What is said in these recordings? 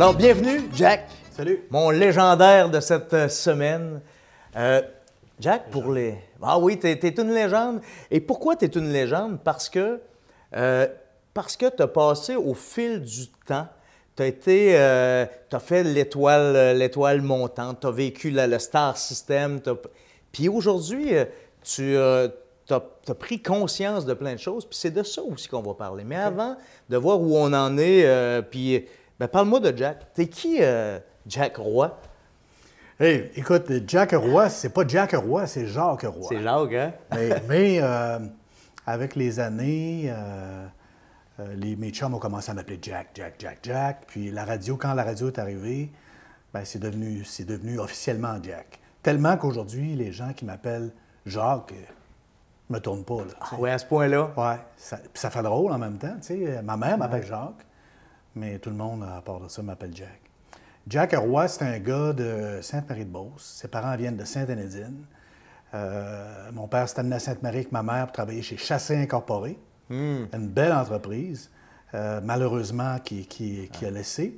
Alors, bienvenue, Jack. Salut. Mon légendaire de cette euh, semaine. Euh, Jack, pour les. Ah oui, t'es es une légende. Et pourquoi t'es une légende? Parce que. t'as euh, parce que tu as passé au fil du temps, tu été, t'as fait l'étoile, l'étoile montante, tu vécu le star system, puis aujourd'hui, tu as, pris conscience de plein de choses, puis c'est de ça aussi qu'on va parler. Mais avant de voir où on en est, puis ben, parle-moi de Jack. T'es qui euh, Jack Roy? Hey, écoute, Jack Roy, c'est pas Jack Roy, c'est Jacques Roy. C'est Jacques, hein? mais, euh, avec les années, euh, les, mes chums ont commencé à m'appeler Jack, Jack, Jack, Jack. Puis la radio, quand la radio est arrivée, ben, c'est devenu, c'est devenu officiellement Jack. Tellement qu'aujourd'hui, les gens qui m'appellent Jacques me tournent pas. Ah oui, à ce point-là? Oui. Ça, ça, fait drôle en même temps. sais. Ma mère m'appelle Jacques mais tout le monde, à part de ça, m'appelle Jack. Jack Roy, c'est un gars de Sainte-Marie-de-Beauce. Ses parents viennent de Sainte-Anédine. Euh, mon père s'est amené à Sainte-Marie avec ma mère pour travailler chez Chassé Incorporé, hmm. une belle entreprise, euh, malheureusement, qui, qui, a laissé.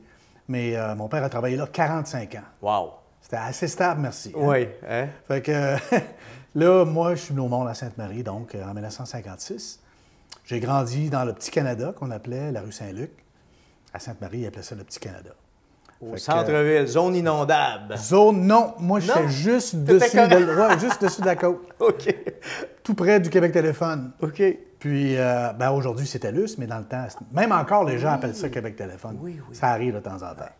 Mais euh, mon père a travaillé là 45 ans. Wow! C'était assez stable, merci. Hein. Oui. Hein? Fait que là, moi, je suis venu au monde à Sainte-Marie, donc en 1956. J'ai grandi dans le Petit Canada qu'on appelait la rue Saint-Luc. À Sainte-Marie, ils appelaient ça le Petit Canada. Au centre-ville, zone inondable. Zone, non. Moi, suis juste, dessus de, juste dessus de la côte. OK. Tout près du Québec Téléphone. OK. Puis, euh, ben, aujourd'hui, c'est TELUS, mais dans le temps, même encore, les gens appellent ça Québec Téléphone. Oui, oui. Ça arrive de temps en temps.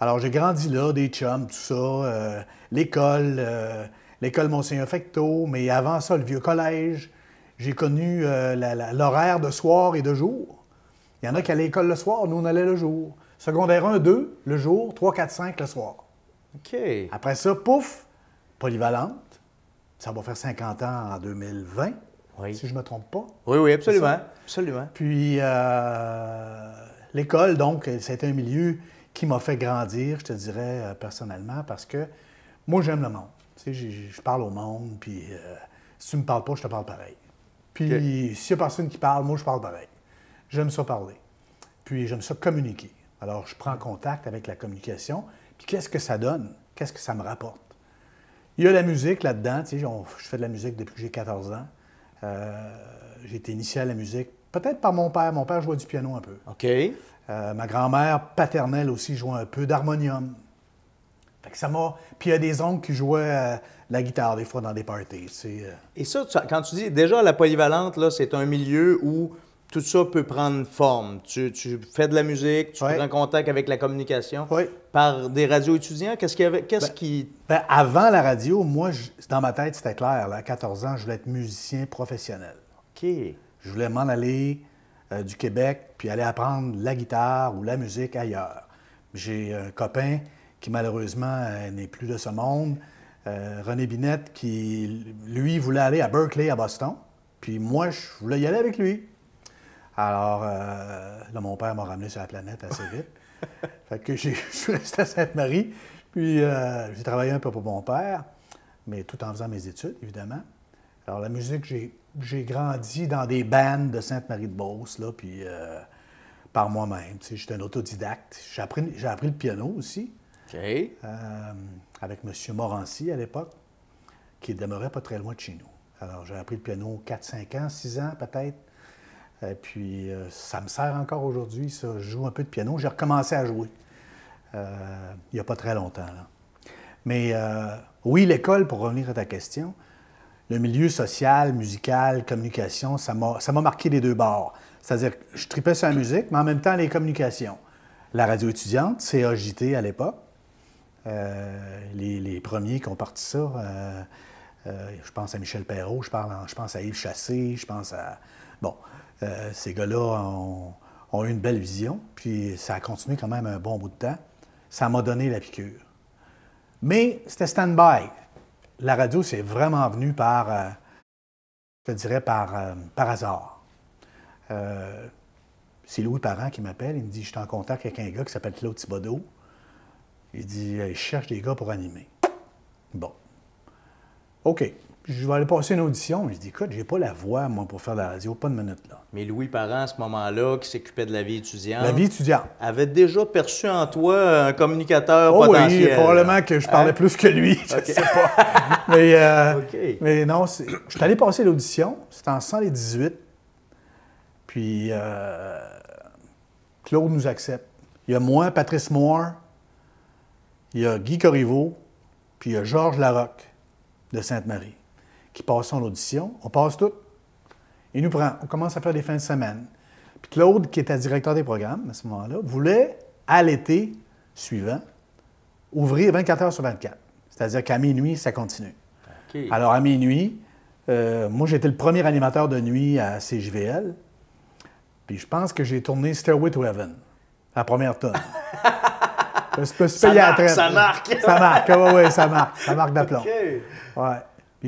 Alors, j'ai grandi là, des chums, tout ça, euh, l'école, euh, l'école Monseigneur Fecto, mais avant ça, le vieux collège. J'ai connu l'horaire de soir et de jour. Il y en a qui allaient à l'école le soir, nous on allait le jour. Secondaire 1, 2, le jour, 3, 4, 5, le soir. OK. Après ça, pouf, polyvalente. Ça va faire 50 ans en 2020, si je ne me trompe pas. Oui, oui, absolument. absolument. Puis euh, l'école, donc, c'est un milieu qui m'a fait grandir, je te dirais, euh, personnellement, parce que moi, j'aime le monde. Tu sais, je parle au monde, puis euh, si tu ne me parles pas, je te parle pareil. Puis si s'il n'y a personne qui parle, moi, je parle pareil. J'aime ça parler. Puis j'aime ça communiquer. Alors, je prends contact avec la communication. Puis qu'est-ce que ça donne? Qu'est-ce que ça me rapporte? Il y a la musique là-dedans. Tu je fais de la musique depuis que j'ai 14 ans. Euh, j'ai été initié à la musique, peut-être par mon père. Mon père jouait du piano un peu. OK. Euh, ma grand-mère paternelle aussi jouait un peu d'harmonium. Fait ça m'a. Puis il y a des oncles qui jouaient euh, la guitare des fois dans des parties. Et ça, quand tu dis déjà la polyvalente, là, c'est un milieu où tout ça peut prendre forme. Tu, fais de la musique, tu ouais. prends contact avec la communication par des radios étudiants. Qu'est-ce qu'il y avait? Qu'est-ce ben, qui. Ben, avant la radio, moi, dans ma tête, c'était clair. à 14 ans, je voulais être musicien professionnel. OK. Je voulais m'en aller euh, du Québec puis aller apprendre la guitare ou la musique ailleurs. J'ai un copain qui, malheureusement, euh, n'est plus de ce monde, euh, René Binette, qui, lui, voulait aller à Berkeley, à Boston. Puis moi, je voulais y aller avec lui. Alors, euh, là, mon père m'a ramené sur la planète assez vite. fait que je suis resté à Sainte-Marie. Puis, euh, j'ai travaillé un peu pour mon père, mais tout en faisant mes études, évidemment. Alors, la musique, j'ai grandi dans des bandes de Sainte-Marie-de-Beauce, là, puis euh, par moi-même. Tu sais, j'étais un autodidacte. J'ai appris, appris, le piano aussi. OK. avec M. Morancy à l'époque, qui demeurait pas très loin de chez nous. Alors, j'ai appris le piano 4-5 ans, 6 ans peut-être. Et puis, euh, ça me sert encore aujourd'hui, ça. Je joue un peu de piano. J'ai recommencé à jouer euh, il n'y a pas très longtemps. Mais euh, oui, l'école, pour revenir à ta question, le milieu social, musical, communication, ça m'a marqué les deux bords. C'est-à-dire que je tripais sur la musique, mais en même temps, les communications. La radio étudiante, CAJT à l'époque, les, premiers qui ont parti ça, je pense à Michel Perrault, je, je pense à Yves Chassé, je pense à... Bon, euh, ces gars-là ont, eu une belle vision, puis ça a continué quand même un bon bout de temps. Ça m'a donné la piqûre. Mais c'était stand-by. La radio, c'est vraiment venu par, euh, je dirais, par, euh, par hasard. c'est Louis Parent qui m'appelle. Il me dit Je suis en contact avec un gars qui s'appelle Claude Thibodeau. Il dit Je cherche des gars pour animer. Bon. OK je vais aller passer une audition. Je dis, écoute, j'ai pas la voix, moi, pour faire de la radio, pas de minute, là. Mais Louis Parent, à ce moment-là, qui s'occupait de la vie étudiante. La vie étudiante. Avait déjà perçu en toi un communicateur oh, Oui, probablement que je parlais hein? plus que lui. Je ne sais pas. mais, euh, non, je suis allé passer l'audition. C'était en 118. Puis, euh, Claude nous accepte. Il y a moi, Patrice Moore. Il y a Guy Corriveau. Puis, il y a Georges Larocque de Sainte-Marie qui passe en audition. On passe tout. Il nous prend. On commence à faire des fins de semaine. Puis Claude, qui était directeur des programmes à ce moment-là, voulait, à l'été suivant, ouvrir 24 heures sur 24. C'est-à-dire qu'à minuit, ça continue. Alors, à minuit, euh, moi, j'étais le premier animateur de nuit à CJVL. Puis je pense que j'ai tourné Stairway to Heaven, la première tonne. ça, marque, ça marque, ça marque. Oui, ça marque. Ça marque d'aplomb. OK! Ouais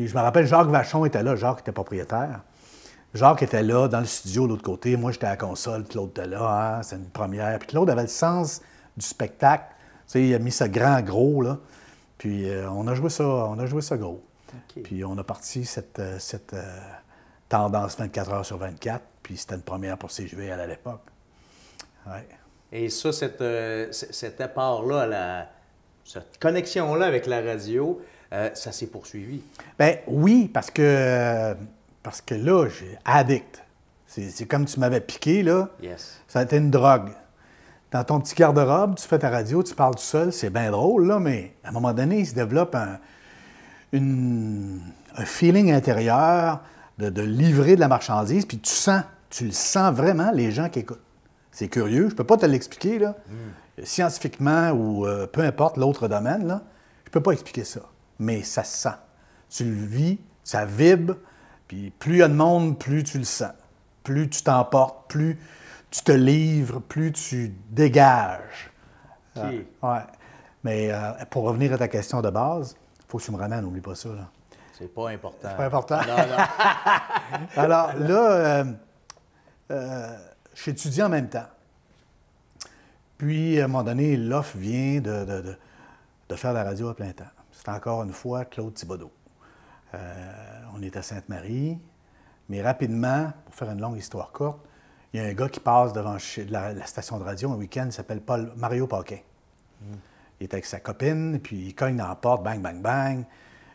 je me rappelle, Jacques Vachon était là, Jacques était propriétaire. Jacques était là dans le studio de l'autre côté, moi j'étais à la console, Claude était là, C'était hein, c'est une première. Puis Claude avait le sens du spectacle. Tu sais, il a mis ce grand gros, là. Puis euh, on a joué ça, on a joué ça gros. Puis on a parti cette, euh, euh, tendance 24 heures sur 24. Puis c'était une première pour C.G.V. à l'époque. Ouais. Et ça, cette, cet apport-là, cette connexion-là avec la radio, euh, ça s'est poursuivi. Ben oui, parce que, parce que là, j'ai addict. C'est comme tu m'avais piqué, là. Yes. Ça a été une drogue. Dans ton petit garde-robe, tu fais ta radio, tu parles tout seul, c'est bien drôle, là, mais à un moment donné, il se développe un, feeling intérieur de, livrer de la marchandise, puis tu sens, tu le sens vraiment, les gens qui écoutent. C'est curieux, je peux pas te l'expliquer, là. Hmm. Scientifiquement ou euh, peu importe l'autre domaine, là, je peux pas expliquer ça mais ça se sent. Tu le vis, ça vibre, puis plus il y a de monde, plus tu le sens. Plus tu t'emportes, plus tu te livres, plus tu dégages. Euh, mais euh, pour revenir à ta question de base, il faut que tu me ramènes, n'oublie pas ça. C'est pas important. C'est pas important. Alors là, euh, j'étudie en même temps. Puis, à un moment donné, l'offre vient de, de faire la radio à plein temps encore une fois Claude Thibodeau. Euh, on est à Sainte-Marie, mais rapidement, pour faire une longue histoire courte, il y a un gars qui passe devant la, station de radio un week-end, il s'appelle Mario Paquin. Il est avec sa copine, puis il cogne dans la porte, bang, bang, bang.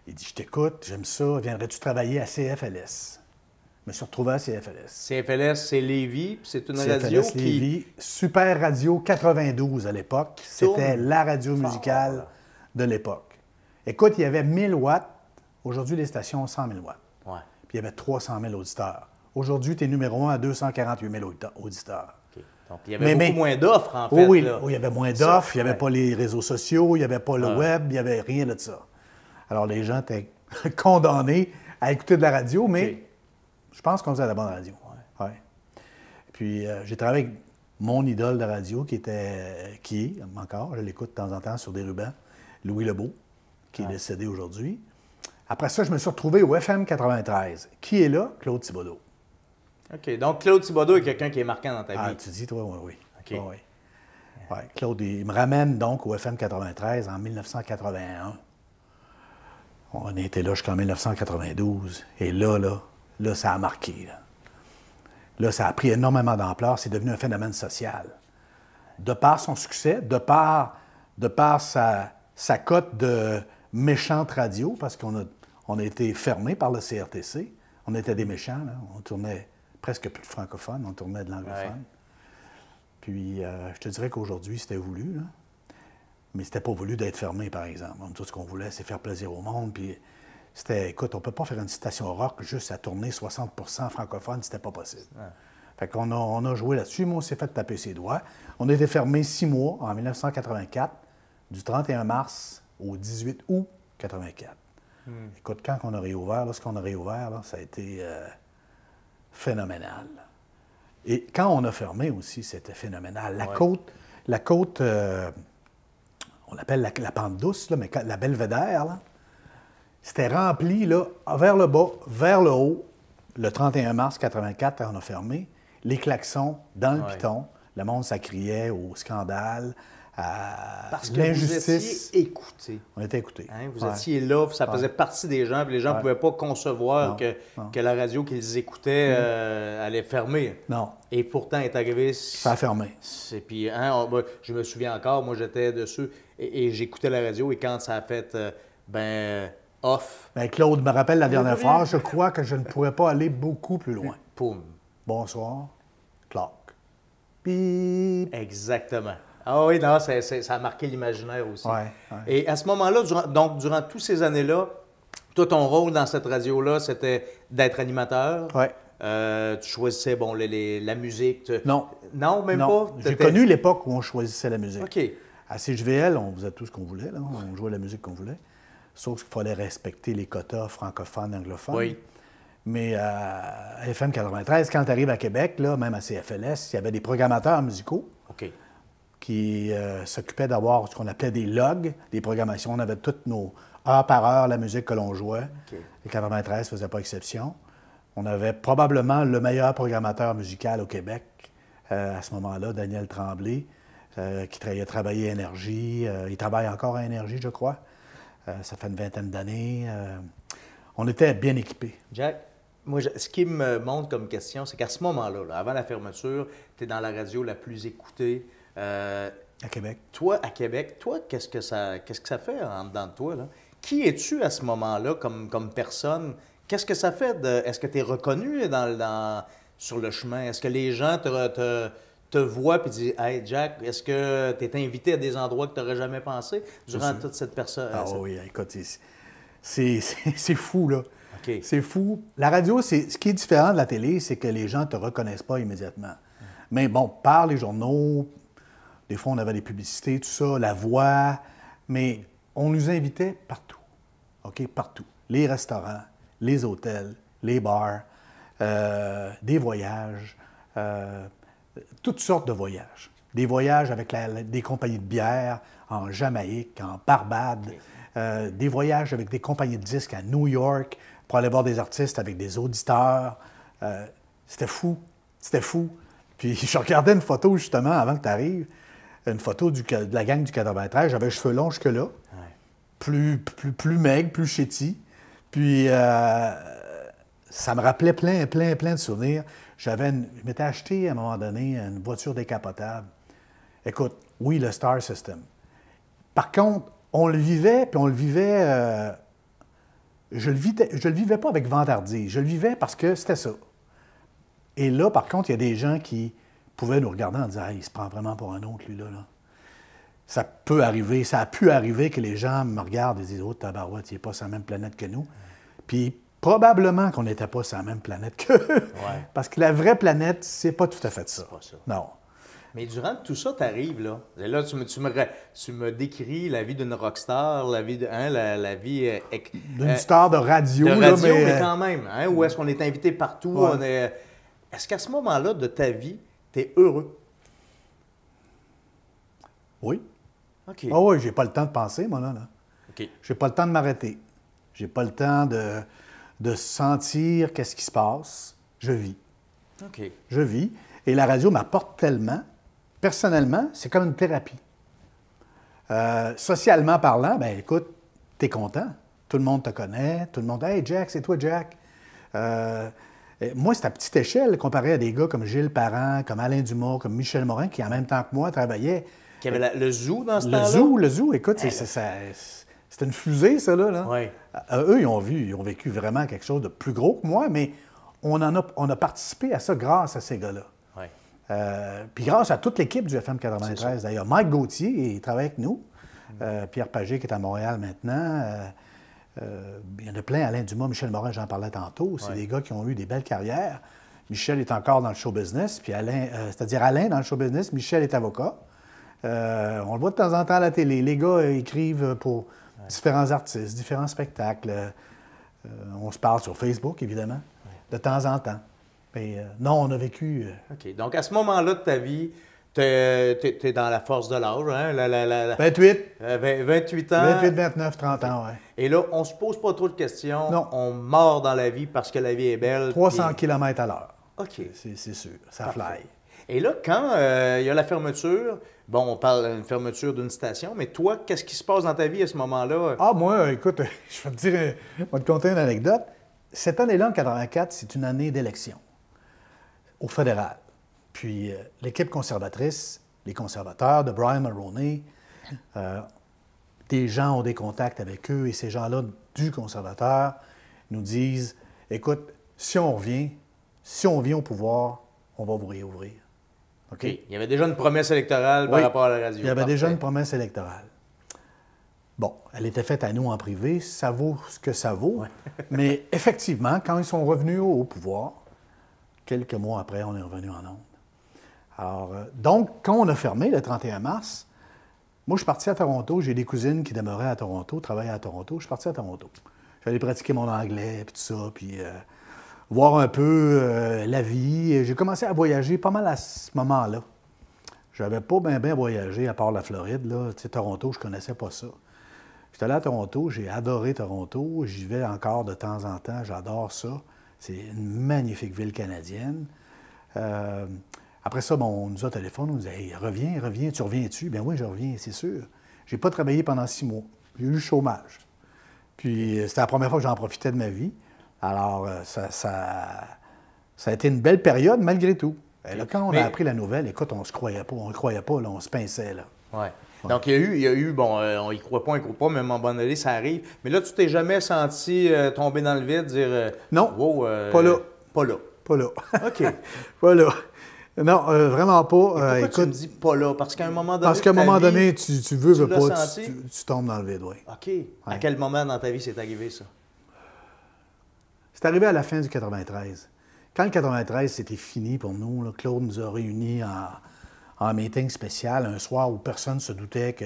Il dit Je t'écoute, j'aime ça, viendrais-tu travailler à CFLS Je me suis retrouvé à CFLS. CFLS, c'est Lévis, puis c'est une radio. Qui... Super Radio 92 à l'époque. C'était la radio musicale de l'époque. Écoute, il y avait 1000 watts. Aujourd'hui, les stations ont 100 000 watts. Puis il y avait 300 000 auditeurs. Aujourd'hui, tu es numéro un à 248 000 auditeurs. Donc, il y avait beaucoup moins d'offres, en oh fait. oui, oh, il y avait moins d'offres. Il n'y avait pas les réseaux sociaux, il n'y avait pas le web, il n'y avait rien de ça. Alors, les gens étaient condamnés à écouter de la radio, mais je pense qu'on faisait de la bonne radio. Puis, euh, j'ai travaillé avec mon idole de radio qui était, euh, qui est encore, je l'écoute de temps en temps sur des rubans, Louis Lebeau qui est décédé aujourd'hui. Après ça, je me suis retrouvé au FM 93. Qui est là? Claude Thibodeau. OK. Donc, Claude Thibodeau est quelqu'un qui est marquant dans ta ah, vie. Ah, tu dis, toi, oui. oui. oui, Claude, il me ramène donc au FM 93 en 1981. On était là jusqu'en 1992. Et là, là, là, ça a marqué. Là, ça a pris énormément d'ampleur. C'est devenu un phénomène social. De par son succès, de par, de par sa, sa cote de, méchante radio parce qu'on a, été fermé par le CRTC. On était des méchants, là. On tournait presque plus de francophones, on tournait de l'anglophone. Puis euh, je te dirais qu'aujourd'hui, c'était voulu, là. Mais c'était pas voulu d'être fermé, par exemple. Tout ce qu'on voulait, c'est faire plaisir au monde. Puis c'était, écoute, on peut pas faire une citation rock juste à tourner 60 francophone, c'était pas possible. Fait qu'on a, on a joué là-dessus. mais on s'est fait taper ses doigts. On était fermé six mois en 1984, du 31 mars au 18 août 1984. Hmm. Écoute, quand on a réouvert, lorsqu'on ce qu'on a réouvert, ça a été euh, phénoménal. Et quand on a fermé aussi, c'était phénoménal. La côte, la côte euh, on l'appelle la, pente douce, là, mais la belvédère, c'était rempli là, vers le bas, vers le haut. Le 31 mars 84, on a fermé. Les klaxons dans le piton. Le monde, ça criait au scandale. Ah, Parce que Vous étiez écouté. On était écouté. Hein, vous étiez là, ça faisait partie des gens, puis les gens ne pouvaient pas concevoir Que, la radio qu'ils écoutaient mm. euh, allait fermer. Non. Et pourtant, est arrivé. Ça a fermé. Puis, hein, je me souviens encore, moi, j'étais dessus et, j'écoutais la radio, et quand ça a fait, euh, ben, off. Ben, Claude me rappelle la dernière fois, je crois que je ne pourrais pas aller beaucoup plus loin. Poum. Bonsoir, Clock. Exactement. Ah oui, non, ça, a marqué l'imaginaire aussi. Et à ce moment-là, donc durant toutes ces années-là, toi, ton rôle dans cette radio-là, c'était d'être animateur. Oui. Euh, tu choisissais bon, la musique. Non. Non, même pas. J'ai connu l'époque où on choisissait la musique. OK. À CJVL, on faisait tout ce qu'on voulait, on jouait la musique qu'on voulait. Sauf qu'il fallait respecter les quotas francophones, anglophones. Oui. Mais euh, à FM 93, quand tu arrives à Québec, là, même à CFLS, il y avait des programmateurs musicaux. OK qui euh, s'occupait d'avoir ce qu'on appelait des logs, des programmations. On avait toutes nos heures par heure la musique que l'on jouait. Les Et 93 ne faisait pas exception. On avait probablement le meilleur programmateur musical au Québec euh, à ce moment-là, Daniel Tremblay, euh, qui travaillait, travaillé à Énergie. il travaille encore à Énergie, je crois. ça fait une vingtaine d'années. on était bien équipés. Jack, moi, ce qui me montre comme question, c'est qu'à ce moment-là, avant la fermeture, tu es dans la radio la plus écoutée euh, à Québec. Toi, à Québec, toi, qu'est-ce que ça, qu'est-ce que ça fait en dedans de toi? Là? Qui es-tu à ce moment-là comme, comme personne? Qu'est-ce que ça fait? est-ce que tu es reconnu dans, dans, sur le chemin? Est-ce que les gens te, te, te voient et disent Hey, Jack, est-ce que tu es invité à des endroits que tu n'aurais jamais pensé durant toute cette personne? Ah oui, écoute, c'est fou, là. C'est fou. La radio, c'est ce qui est différent de la télé, c'est que les gens ne te reconnaissent pas immédiatement. Mm. Mais bon, par les journaux, des fois, on avait des publicités, tout ça, la voix, mais on nous invitait partout. OK? Partout. Les restaurants, les hôtels, les bars, euh, des voyages, euh, toutes sortes de voyages. Des voyages avec des compagnies de bière en Jamaïque, en Barbade, euh, des voyages avec des compagnies de disques à New York pour aller voir des artistes avec des auditeurs. C'était fou. C'était fou. Puis je regardais une photo justement avant que tu arrives une photo de la gang du 93. J'avais cheveux longs jusque-là, plus, plus, plus maigre, plus chéti. Puis euh, ça me rappelait plein, plein, plein de souvenirs. J'avais je m'étais acheté à un moment donné une voiture décapotable. Écoute, oui, le Star System. Par contre, on le vivait, puis on le vivait. Euh, je le vivais, le vivais pas avec vantardise. Je le vivais parce que c'était ça. Et là, par contre, il y a des gens qui pouvait nous regarder en disant il se prend vraiment pour un autre, lui-là. Ça peut arriver, ça a pu arriver que les gens me regardent et disent Oh, tabarouette, il n'est pas sur la même planète que nous. Puis probablement qu'on n'était pas sur la même planète que Parce que la vraie planète, c'est pas tout à fait ça. Non. Mais durant tout ça, tu arrives, là. là, tu me, tu, décris la vie d'une rockstar, la vie de, hein, la, vie. Euh, d'une euh, star de radio, de radio mais... Euh, quand même, hein, où est-ce qu'on est invité partout. est... ce qu'à ce moment-là de ta vie, tu heureux. Oui. OK. Ah oui, j'ai pas le temps de penser, moi, là. là. OK. J'ai pas le temps de m'arrêter. J'ai pas le temps de, sentir qu'est-ce qui se passe. Je vis. OK. Je vis. Et la radio m'apporte tellement. Personnellement, c'est comme une thérapie. Euh, socialement parlant, ben écoute, t'es content. Tout le monde te connaît. Tout le monde, hey Jack, c'est toi Jack. Euh, euh, moi, c'est à petite échelle comparé à des gars comme Gilles Parent, comme Alain Dumont, comme Michel Morin, qui en même temps que moi travaillaient... Qui avait le zoo dans ce temps-là? Le zoo, le zoo, écoute, eh c'était une fusée, ça, là. là. eux, ils ont vu, ils ont vécu vraiment quelque chose de plus gros que moi, mais on, en a, on a participé à ça grâce à ces gars-là. Euh, puis grâce à toute l'équipe du FM 93, d'ailleurs. Mike Gauthier, il travaille avec nous. Euh, Pierre Pagé, qui est à Montréal maintenant. Euh, il y en a plein, Alain Dumas, Michel Morin, j'en parlais tantôt. C'est des gars qui ont eu des belles carrières. Michel est encore dans le show business, puis Alain, euh, c'est-à-dire Alain dans le show business, Michel est avocat. Euh, on le voit de temps en temps à la télé. Les gars écrivent pour différents artistes, différents spectacles. on se parle sur Facebook, évidemment, de temps en temps. Mais non, on a vécu. OK. Donc, à ce moment-là de ta vie, T'es es, dans la force de l'âge, hein? 28. 28 euh, ans. 28, 29, 30 ans, oui. Et là, on se pose pas trop de questions. Non. On mord dans la vie parce que la vie est belle. 300 km à l'heure. OK. C'est sûr, ça fly. Et là, quand euh, il y a la fermeture, bon, on parle d'une fermeture d'une station, mais toi, qu'est-ce qui se passe dans ta vie à ce moment-là? Ah, moi, écoute, je vais te dire, je vais te conter une anecdote. Cette année-là, en 84, c'est une année d'élection au fédéral. Puis euh, l'équipe conservatrice, les conservateurs de Brian Mulroney, euh, des gens ont des contacts avec eux et ces gens-là du conservateur nous disent écoute, si on revient, si on vient au pouvoir, on va vous réouvrir. il y avait déjà une promesse électorale par rapport à la radio. Il y avait déjà une promesse électorale. Bon, elle était faite à nous en privé, ça vaut ce que ça vaut. mais effectivement, quand ils sont revenus au pouvoir, quelques mois après, on est revenu en nombre. Alors, euh, donc, quand on a fermé le 31 mars, moi, je suis parti à Toronto. J'ai des cousines qui demeuraient à Toronto, travaillaient à Toronto. Je suis parti à Toronto. J'allais pratiquer mon anglais, puis tout ça, puis euh, voir un peu euh, la vie. J'ai commencé à voyager pas mal à ce moment-là. Je n'avais pas bien ben voyagé à part la Floride. Là. Toronto, je ne connaissais pas ça. J'étais allé à Toronto, j'ai adoré Toronto. J'y vais encore de temps en temps, j'adore ça. C'est une magnifique ville canadienne. Après ça, on nous a téléphoné, on nous dit Reviens, reviens, tu reviens-tu Bien oui, je reviens, c'est sûr. J'ai pas travaillé pendant six mois. J'ai eu le chômage. Puis euh, c'était la première fois que j'en profitais de ma vie. Alors, euh, ça, ça, a été une belle période malgré tout. Eh, là, quand on a appris la nouvelle, écoute, on se croyait pas, on ne croyait pas, là, on se pinçait. Là. Donc, il y a eu, il y a eu bon, euh, on y croit pas, on y croit pas, mais en un moment ça arrive. Mais là, tu t'es jamais senti tomber dans le vide, dire Non. pas là. Pas là. Pas là. OK. pas là. Non, euh, vraiment pas. écoute, euh, tu me dis pas là? Parce qu'à un moment donné. qu'à tu, tu veux, pas, tu, tombes dans le vide, OK. À quel moment dans ta vie c'est arrivé ça? C'est arrivé à la fin du 93. Quand le 93, c'était fini pour nous, Claude nous a réunis en, en, meeting spécial un soir où personne ne se doutait que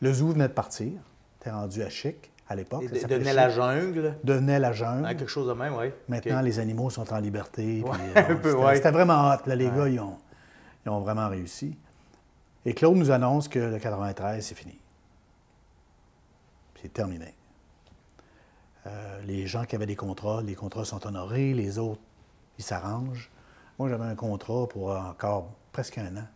le zoo venait de partir. T'es rendu à Chic à l'époque. ça Devenait la jungle. Devenait la jungle. quelque chose de même, oui. Maintenant, les animaux sont en liberté. Euh, c'était vraiment hot. Là, les gars, ils ont, vraiment réussi. Et Claude nous annonce que le 93, c'est fini. C'est terminé. Euh, les gens qui avaient des contrats, les contrats sont honorés, les autres, ils s'arrangent. Moi, j'avais un contrat pour encore presque un an.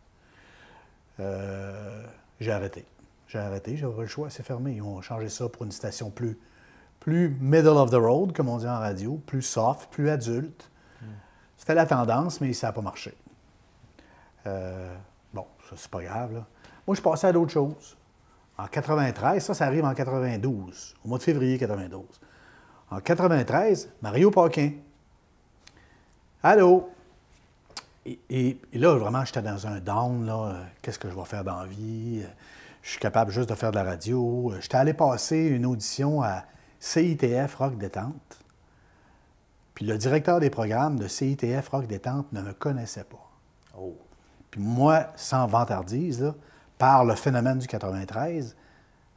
Euh, j'ai arrêté. J'ai arrêté, j'avais le choix, c'est fermé. Ils ont changé ça pour une station plus, plus middle of the road, comme on dit en radio, plus soft, plus adulte. Hmm. C'était la tendance, mais ça n'a pas marché. Euh, bon, ça, c'est pas grave. Moi, je passais à d'autres choses. En 93, ça, ça arrive en 92, au mois de février 92. En 93, Mario Paquin. Allô? Et, là, vraiment, j'étais dans un down, Qu'est-ce que je vais faire dans la vie? je suis capable juste de faire de la radio. Euh, j'étais allé passer une audition à CITF Rock Détente. Puis le directeur des programmes de CITF Rock Détente ne me connaissait pas. Oh. Puis moi, sans vantardise, par le phénomène du 93,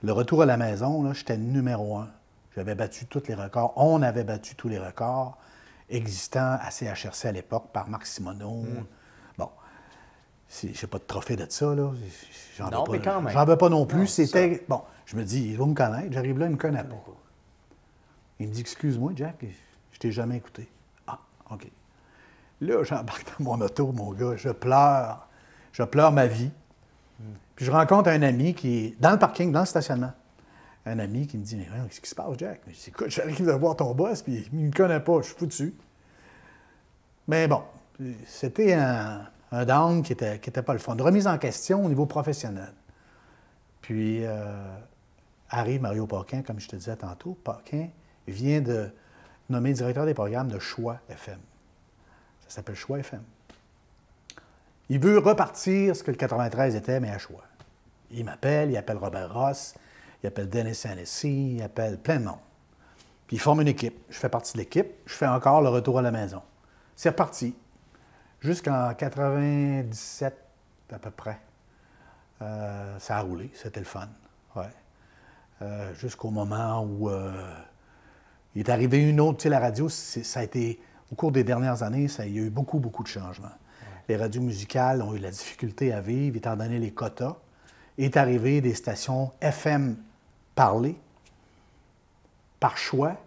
le retour à la maison, j'étais numéro un. J'avais battu tous les records. On avait battu tous les records existants à CHRC à l'époque par Marc Simoneau. Hmm j'ai pas de trophée de ça, là. J'en veux, pas, j'en veux pas non plus. C'était. Bon, je me dis, il va me connaître. J'arrive là, il me connaît pas. Il me dit, excuse-moi, Jack, je t'ai jamais écouté. Ah, OK. Là, j'embarque dans mon auto, mon gars, je pleure. Je pleure ma vie. Puis je rencontre un ami qui est dans le parking, dans le stationnement. Un ami qui me dit, mais qu'est-ce qui se passe, Jack? écoute, j'arrive de voir ton boss, puis il me connaît pas, je suis foutu. Mais bon, c'était un un down qui n'était pas le fond, de remise en question au niveau professionnel. Puis euh, arrive Mario Paquin, comme je te disais tantôt. Paquin vient de nommer directeur des programmes de Choix FM. Ça s'appelle Choix FM. Il veut repartir ce que le 93 était, mais à Choix. Il m'appelle, il appelle Robert Ross, il appelle Dennis Annecy, il appelle plein de noms. Puis il forme une équipe. Je fais partie de l'équipe. Je fais encore le retour à la maison. C'est reparti jusqu'en 97 à peu près. Euh, ça a roulé, c'était le fun. Euh, jusqu'au moment où euh, il est arrivé une autre, tu la radio, ça a été, au cours des dernières années, ça, il y a eu beaucoup, beaucoup de changements. Les radios musicales ont eu la difficulté à vivre, étant donné les quotas. Est arrivé des stations FM parlées, par choix,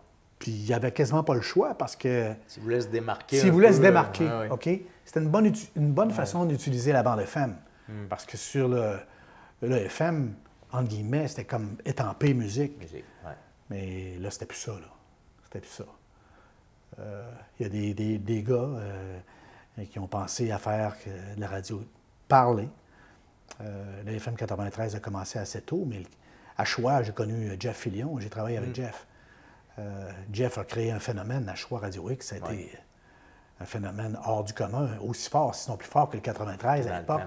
puis il n'y avait quasiment pas le choix parce que. Si vous laisse démarquer. Si vous laisse démarquer, OK? C'était une bonne, une bonne façon d'utiliser la bande FM. Hmm. Parce que sur le, le FM, entre guillemets, c'était comme étampé musique. musique ouais. Mais là, c'était plus ça, là. C'était plus ça. Euh, il y a des, des, gars euh, qui ont pensé à faire que la radio parler. Euh, le FM 93 a commencé assez tôt, mais à choix, j'ai connu Jeff Fillion, j'ai travaillé avec hmm. Jeff. Euh, Jeff a créé un phénomène à Choix Radio X. Ça a été un phénomène hors du commun, aussi fort, sinon plus fort que le 93 à l'époque.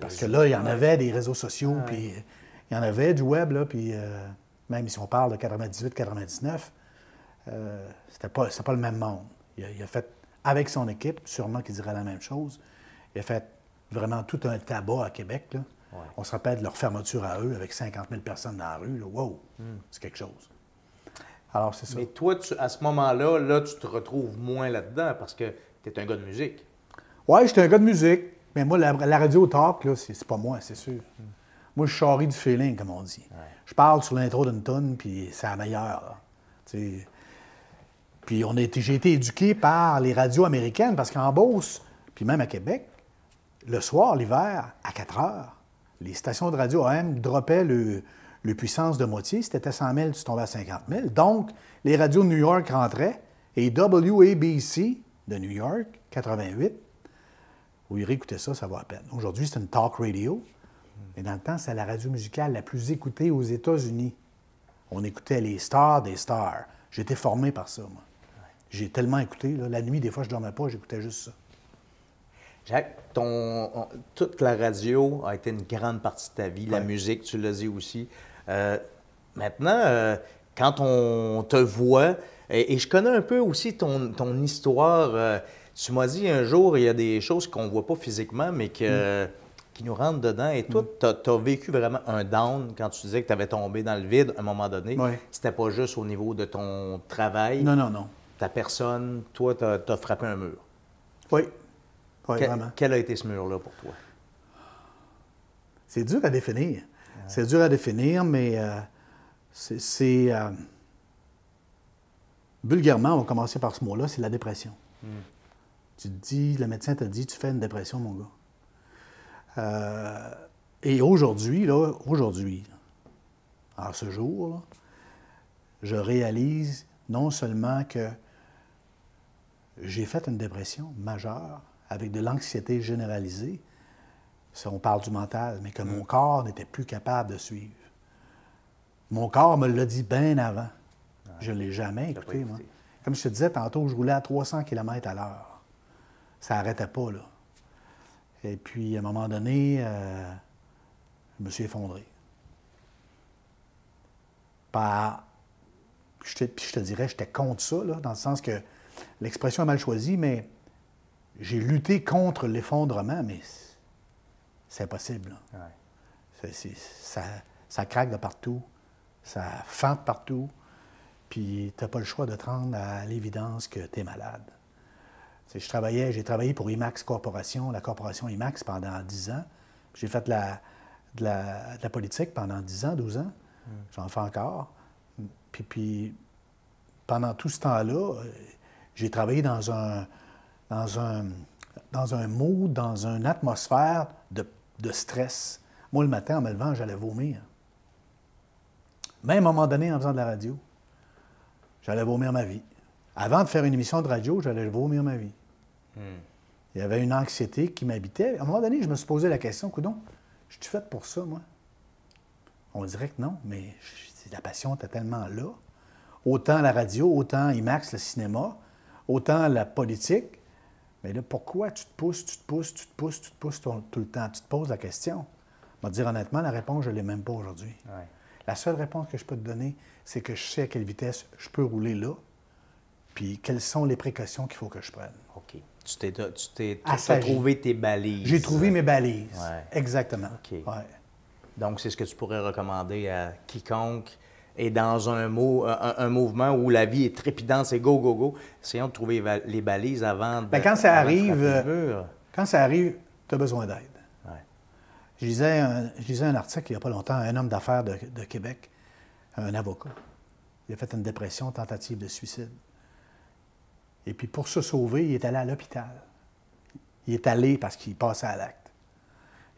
Parce que là, il y en avait des réseaux sociaux, puis il y en avait du web, puis euh, même si on parle de 98-99, euh, c'était pas, le même monde. Il a, fait, avec son équipe, sûrement qu'il dirait la même chose, il a fait vraiment tout un tabac à Québec. On se rappelle de leur fermeture à eux avec 50 000 personnes dans la rue. Wow, hmm. c'est quelque chose. Alors, c'est ça. Mais toi, tu, à ce moment-là, là, tu te retrouves moins là-dedans parce que tu es un gars de musique. Oui, j'étais un gars de musique. Mais moi, la, radio talk, là, c'est, pas moi, c'est sûr. Moi, je charrie du feeling, comme on dit. Je parle sur l'intro d'une tonne, puis c'est la meilleure. Puis on j'ai été éduqué par les radios américaines, parce qu'en Beauce, puis même à Québec, le soir, l'hiver, à 4 heures, les stations de radio AM droppaient le, le puissance de moitié, c'était tu 100 000, tu tombais à 50 000. Donc, les radios de New York rentraient et WABC de New York, 88, où ils réécoutaient ça, ça va à peine. Aujourd'hui, c'est une talk radio, et dans le temps, c'est la radio musicale la plus écoutée aux États-Unis. On écoutait les stars des stars. J'étais formé par ça, moi. J'ai tellement écouté. la nuit, des fois, je ne dormais pas, j'écoutais juste ça. Jacques, ton, toute la radio a été une grande partie de ta vie, la musique, tu l'as dit aussi. Euh, maintenant, euh, quand on te voit, et, je connais un peu aussi ton, histoire, euh, tu m'as dit un jour, il y a des choses qu'on ne voit pas physiquement, mais que... Mm. qui nous rentrent dedans. Et toi, mm. tu as, vécu vraiment un down quand tu disais que tu avais tombé dans le vide à un moment donné. C'était pas juste au niveau de ton travail. Non, non, non. Ta personne, toi, tu as, frappé un mur. Oui. vraiment. Quel a été ce mur-là pour toi? C'est dur à définir. C'est dur à définir, mais euh, c'est. bulgairement, euh, on va commencer par ce mot-là, c'est la dépression. Hmm. Tu dis, le médecin t'a dit, tu fais une dépression, mon gars. Euh, et aujourd'hui, là, aujourd'hui, en ce jour, là, je réalise non seulement que j'ai fait une dépression majeure avec de l'anxiété généralisée, on parle du mental, mais que mon corps n'était plus capable de suivre. Mon corps me l'a dit bien avant. Je ne l'ai jamais écouté, moi. Comme je te disais tantôt, je roulais à 300 km à l'heure. Ça n'arrêtait pas, là. Et puis, à un moment donné, euh, je me suis effondré. Par... Je te, puis je te dirais, j'étais contre ça, là, dans le sens que l'expression est mal choisie, mais j'ai lutté contre l'effondrement, mais c'est impossible. ça, ça, craque de partout, ça fente partout, puis tu n'as pas le choix de te rendre à l'évidence que tu es malade. je travaillais, j'ai travaillé pour IMAX Corporation, la corporation IMAX pendant 10 ans. J'ai fait la, de, la, politique pendant 10 ans, 12 ans. Hmm. J'en fais encore. Puis, puis pendant tout ce temps-là, euh, j'ai travaillé dans un, dans un, dans un mood, dans une atmosphère de de stress. Moi, le matin, en me levant, j'allais vomir. Même à un moment donné, en faisant de la radio, j'allais vomir ma vie. Avant de faire une émission de radio, j'allais vomir ma vie. Hmm. Il y avait une anxiété qui m'habitait. À un moment donné, je me suis posé la question, coudon, je suis faite pour ça, moi? On dirait que non, mais la passion était tellement là. Autant la radio, autant IMAX, le cinéma, autant la politique. Mais là, pourquoi tu te pousses, tu te pousses, tu te pousses, tu te pousses tout le temps? Tu te poses la question. Je te dire honnêtement, la réponse, je ne l'ai même pas aujourd'hui. La seule réponse que je peux te donner, c'est que je sais à quelle vitesse je peux rouler là, puis quelles sont les précautions qu'il faut que je prenne. OK. Tu t'es, tu t'es trouvé tes balises. J'ai trouvé mes balises. Exactement. OK. Donc, c'est ce que tu pourrais recommander à quiconque et dans un, mot, un, mouvement où la vie est trépidante, c'est go, go, go. Essayons de trouver les balises avant de. Bien, euh, quand, ça arrive, quand ça arrive, tu as besoin d'aide. Je, lisais un, article il n'y a pas longtemps, un homme d'affaires de, de, Québec, un avocat. Il a fait une dépression, tentative de suicide. Et puis pour se sauver, il est allé à l'hôpital. Il est allé parce qu'il passait à l'acte.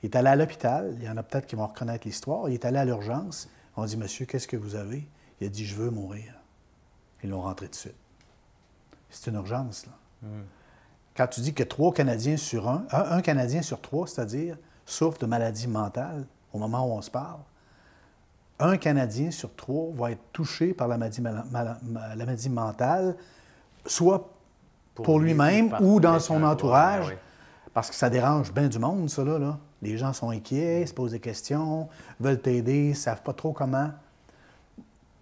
Il est allé à l'hôpital, il y en a peut-être qui vont reconnaître l'histoire, il est allé à l'urgence, on dit, monsieur, qu'est-ce que vous avez? Il a dit, je veux mourir. Ils l'ont rentré de suite. C'est une urgence, là. Hmm. Quand tu dis que trois Canadiens sur un, un, Canadien sur trois, c'est-à-dire, souffre de maladie mentale au moment où on se parle, un Canadien sur trois va être touché par la maladie, mentale, soit pour, lui-même ou dans son entourage, ah parce que ça dérange bien du monde, ça, là. là. Les gens sont inquiets, se posent des questions, veulent t'aider, ne savent pas trop comment.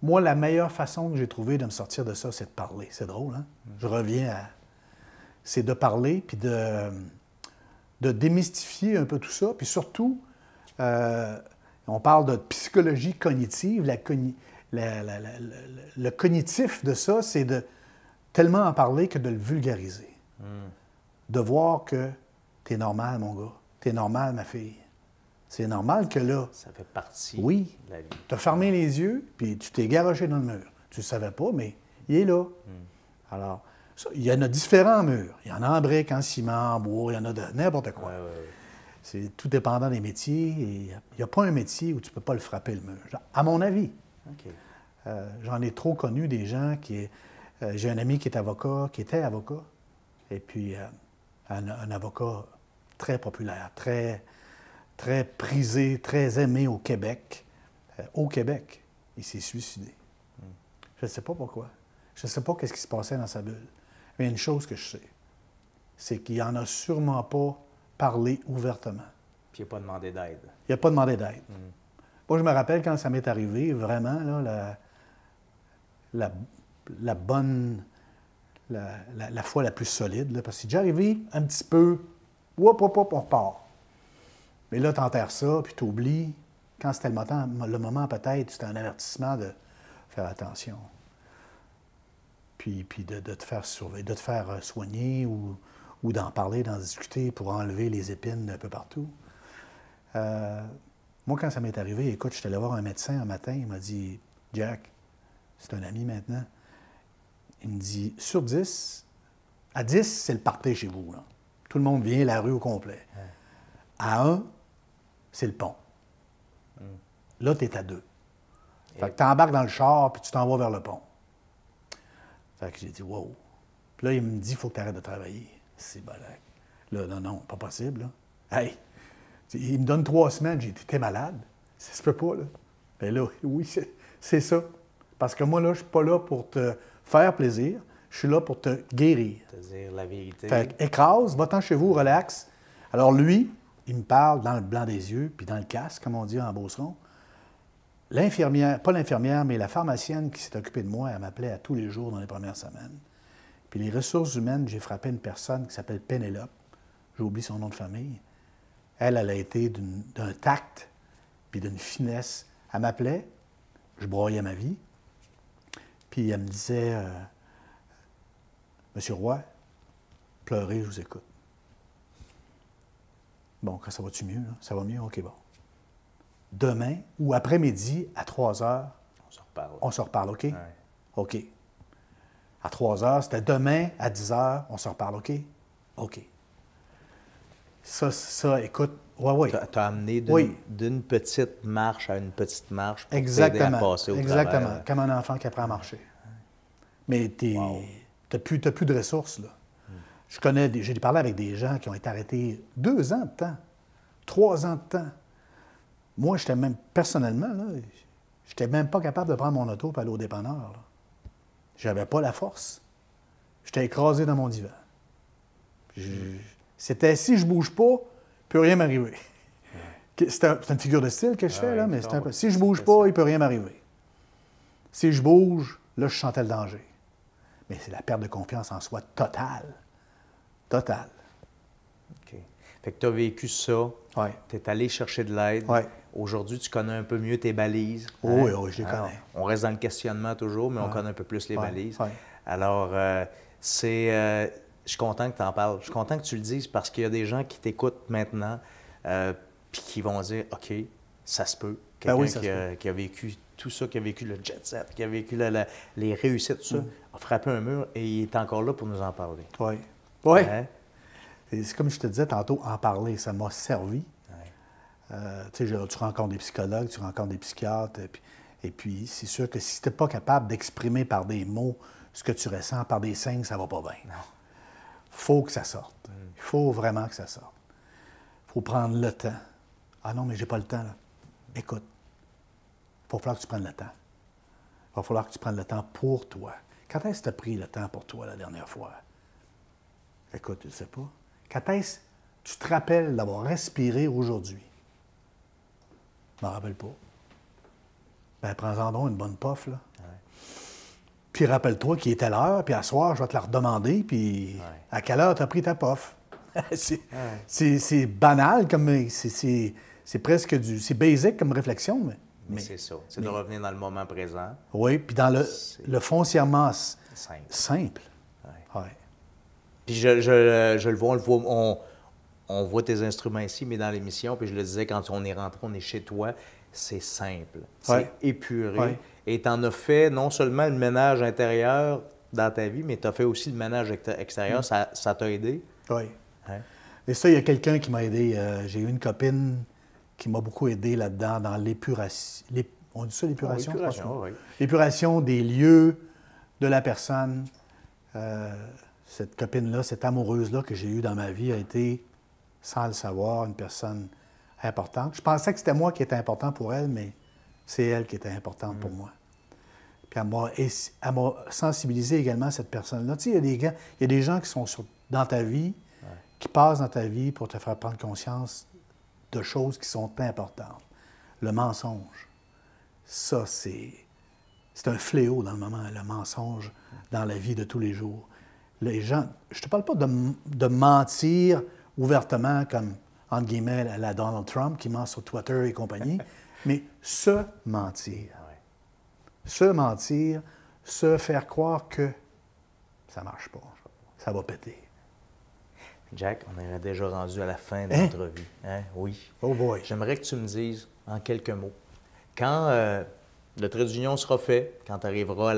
Moi, la meilleure façon que j'ai trouvée de me sortir de ça, c'est de parler. C'est drôle, hein? Je reviens à. C'est de parler, puis de, de démystifier un peu tout ça. Puis surtout, euh, on parle de psychologie cognitive. le cognitif de ça, c'est de tellement en parler que de le vulgariser. Hmm. De voir que t'es normal, mon gars. T'es normal, ma fille. C'est normal que là. Ça fait partie de la vie. Tu as fermé les yeux, puis tu t'es garoché dans le mur. Tu ne savais pas, mais il est là. Hmm. Alors, il y en a différents murs. Il y en a en briques, en ciment, en bois, il y en a de n'importe quoi. C'est tout dépendant des métiers. Il n'y a pas un métier où tu ne peux pas le frapper le mur, à mon avis. Euh, j'en ai trop connu des gens qui. Euh, j'ai un ami qui est avocat, qui était avocat. Et puis, euh, un avocat très populaire, très, très prisé, très aimé au Québec. Euh, au Québec, il s'est suicidé. Je ne sais pas pourquoi. Je ne sais pas qu'est-ce qui se passait dans sa bulle. Mais une chose que je sais, c'est qu'il n'en a sûrement pas parlé ouvertement. Puis il n'a pas demandé d'aide. Il n'a pas demandé d'aide. Mm. Moi, je me rappelle quand ça m'est arrivé, vraiment, la, bonne, la, foi la plus solide, parce que c'est déjà arrivé un petit peu « Oup, oup, pas on repart. Mais là, tu enterres ça, puis tu Quand c'était le moment, peut-être, c'était un avertissement de faire attention. Puis, puis de, te faire surveiller, de te faire euh, soigner ou, d'en parler, d'en discuter pour enlever les épines d'un peu partout. Euh, moi, quand ça m'est arrivé, écoute, je suis allé voir un médecin un matin, il m'a dit Jack, c'est un ami maintenant. Il me dit Sur 10, à 10, c'est le parter chez vous. Là. Tout le monde vient, la rue au complet. À un, c'est le pont. Hmm. Là, tu es à deux. Fait que tu embarques dans le char, puis tu t'en vers le pont. Fait que j'ai dit, wow. Puis là, il me dit, il faut que tu arrêtes de travailler. C'est balèque. Là, non, non, pas possible. Hey! Il me donne trois semaines, j'ai dit, malade? Ça se peut pas, là. Mais ben là, oui, c'est ça. Parce que moi, là, je suis pas là pour te faire plaisir. Je suis là pour te guérir. » dire la vérité. écrase, va-t'en chez vous, relax. Alors lui, il me parle dans le blanc des yeux, puis dans le casque, comme on dit en Beauceron. L'infirmière, pas l'infirmière, mais la pharmacienne qui s'est occupée de moi, elle m'appelait à tous les jours dans les premières semaines. Puis les ressources humaines, j'ai frappé une personne qui s'appelle Pénélope. J'ai oublié son nom de famille. Elle, elle a été d'un tact, puis d'une finesse. Elle m'appelait, je broyais ma vie. Puis elle me disait, euh, Monsieur Roy, pleurez, je vous écoute. Bon, quand ça va-tu mieux? Ça va mieux? OK, bon. Demain ou après-midi, à 3 heures, on se reparle. On se reparle, OK? OK. À 3 heures, c'était demain, à 10 heures, on se reparle, OK? OK. Ça, ça, écoute, ouais, ouais. Tu as amené d'une petite marche à une petite marche pour Exactement. passer au Exactement, comme un enfant qui apprend à marcher. Mais t'es... Tu n'as plus, de ressources. Je connais, j'ai parlé avec des gens qui ont été arrêtés deux ans de temps, trois ans de temps. Moi, j'étais même, personnellement, je n'étais même pas capable de prendre mon auto pour aller au dépanneur. Je n'avais pas la force. J'étais écrasé dans mon divan. C'était si je ne bouge pas, il ne peut rien m'arriver. C'est une figure de style que je fais, là, mais un, si je ne bouge pas, il ne peut rien m'arriver. Si je bouge, là, je sentais le danger mais c'est la perte de confiance en soi totale. Totale. OK. Fait que tu as vécu ça. Ouais. Tu es allé chercher de l'aide. Aujourd'hui, tu connais un peu mieux tes balises. Oui, hein? oui, on reste dans le questionnement toujours, mais on connaît un peu plus les balises. Alors, euh, c'est. Euh, je suis content que tu en parles. Je suis content que tu le dises parce qu'il y a des gens qui t'écoutent maintenant euh, puis qui vont dire OK, ça se peut, bah Quelqu'un qui, a, vécu tout ça, qui a vécu le jet set, qui a vécu les réussites, tout ça, mm. a frappé un mur et il est encore là pour nous en parler. Oui. Oui. Hein? C'est comme je te disais tantôt, en parler, ça m'a servi. Euh, tu rencontres des psychologues, tu rencontres des psychiatres. Et puis, c'est sûr que si tu n'es pas capable d'exprimer par des mots ce que tu ressens, par des signes, ça va pas bien. Non. faut que ça sorte. Il mm. faut vraiment que ça sorte. Il faut prendre le temps. Ah non, mais j'ai pas le temps, là écoute, il va falloir que tu prennes le temps. Il va falloir que tu prennes le temps pour toi. Quand est-ce que tu as pris le temps pour toi la dernière fois? Écoute, je ne sais pas. Quand est-ce que tu te rappelles d'avoir respiré aujourd'hui? Je ne m'en rappelle pas. Ben, prends-en donc une bonne pof, là. Puis rappelle-toi qu'il était l'heure, puis à soir, je vais te la redemander, puis à quelle heure tu as pris ta pof? c'est banal comme. C'est c'est presque du. C'est basique comme réflexion, mais. Mais, c'est ça. C'est de revenir dans le moment présent. Oui, puis dans le, le foncièrement simple. simple. Puis je, le vois, on le voit, on, voit tes instruments ici, mais dans l'émission, puis je le disais, quand on est rentré, on est chez toi, c'est simple, c'est épuré. Et tu en as fait non seulement le ménage intérieur dans ta vie, mais tu as fait aussi le ménage extérieur. Mm. Ça t'a aidé? Oui. Hein? Et ça, il y a quelqu'un qui m'a aidé. Euh, j'ai eu une copine qui m'a beaucoup aidé là-dedans, dans l'épuration. On dit ça, l'épuration? Ah, l'épuration, des lieux, de la personne. Euh, cette copine-là, cette amoureuse-là que j'ai eue dans ma vie a été, sans le savoir, une personne importante. Je pensais que c'était moi qui étais important pour elle, mais c'est elle qui était importante pour mm. moi. Puis elle m'a sensibilisé également cette personne-là. Tu sais, il y, a des gens, des gens qui sont dans ta vie, qui passent dans ta vie pour te faire prendre conscience de choses qui sont importantes. Le mensonge, ça, c'est, c'est un fléau dans le moment, le mensonge dans la vie de tous les jours. Les gens, je ne te parle pas de, de, mentir ouvertement comme, entre guillemets, à la Donald Trump qui ment sur Twitter et compagnie, mais se mentir. Ah se mentir, se faire croire que ça ne marche pas, ça va péter. Jack, on est déjà rendu à la fin de notre hein? vie, hein? Oui. Oh boy. J'aimerais que tu me dises, en quelques mots, quand euh, le trait d'union sera fait, quand tu arriveras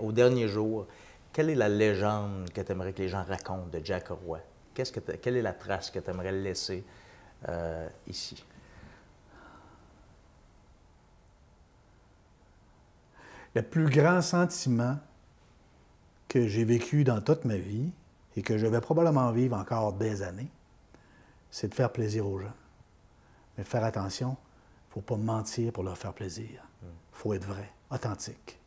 au dernier jour, quelle est la légende que tu aimerais que les gens racontent de Jack Roy? que quelle est la trace que tu aimerais laisser euh, ici? Le plus grand sentiment que j'ai vécu dans toute ma vie, et que je vais probablement vivre encore des années, c'est de faire plaisir aux gens. Mais faire attention, il ne faut pas mentir pour leur faire plaisir. Il faut être vrai, authentique.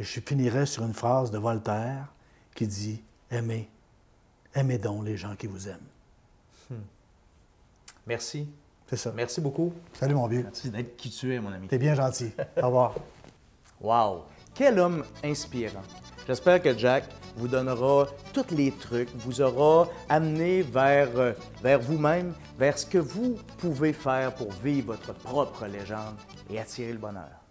Et je finirai sur une phrase de Voltaire qui dit Aimez, aimez donc les gens qui vous aiment. Hmm. Merci. C'est ça. Merci beaucoup. Salut, mon vieux. Merci d'être qui tu es, mon ami. T'es bien gentil. Au revoir. Wow! Quel homme inspirant. J'espère que Jack vous donnera tous les trucs, vous aura amené vers, euh, vers vous-même, vers ce que vous pouvez faire pour vivre votre propre légende et attirer le bonheur.